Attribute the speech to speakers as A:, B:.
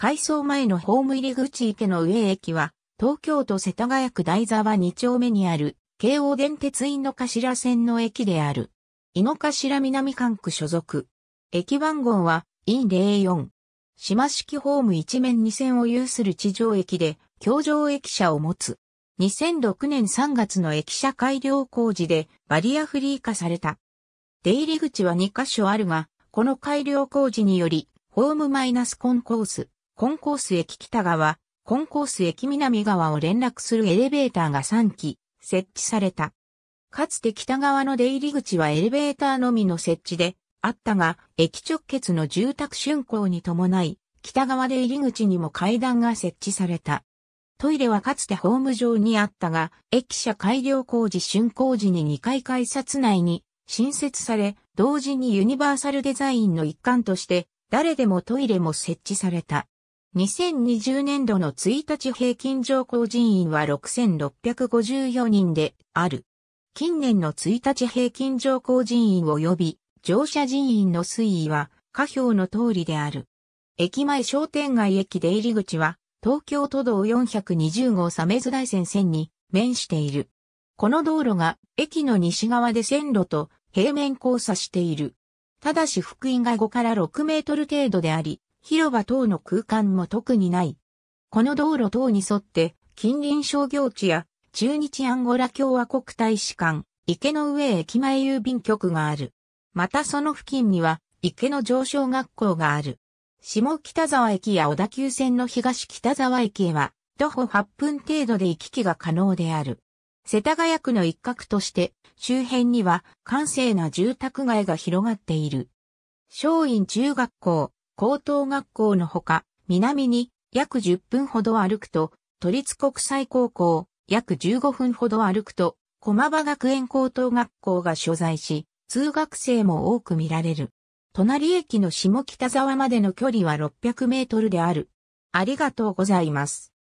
A: 改装前のホーム入り口池の上駅は、東京都世田谷区台沢2丁目にある、京王電鉄井の頭線の駅である。井の頭南管区所属。駅番号は、イン04。島式ホーム一面2線を有する地上駅で、京上駅舎を持つ。2006年3月の駅舎改良工事でバリアフリー化された。出入り口は2カ所あるが、この改良工事により、ホームマイナスコンコース、コンコース駅北側、コンコース駅南側を連絡するエレベーターが3基設置された。かつて北側の出入り口はエレベーターのみの設置であったが、駅直結の住宅竣工に伴い、北側出入り口にも階段が設置された。トイレはかつてホーム上にあったが、駅舎改良工事竣工時に2階改札内に新設され、同時にユニバーサルデザインの一環として、誰でもトイレも設置された。2020年度の1日平均上降人員は6654人である。近年の1日平均上降人員及び乗車人員の推移は下表の通りである。駅前商店街駅出入り口は東京都道420号鮫津大線線に面している。この道路が駅の西側で線路と平面交差している。ただし福音が5から6メートル程度であり、広場等の空間も特にない。この道路等に沿って近隣商業地や中日アンゴラ共和国大使館、池の上駅前郵便局がある。またその付近には池の上昇学校がある。下北沢駅や小田急線の東北沢駅へは徒歩8分程度で行き来が可能である。世田谷区の一角として周辺には閑静な住宅街が広がっている。松陰中学校、高等学校のほか、南に約10分ほど歩くと、都立国際高校、約15分ほど歩くと、駒場学園高等学校が所在し、通学生も多く見られる。隣駅の下北沢までの距離は600メートルである。ありがとうございます。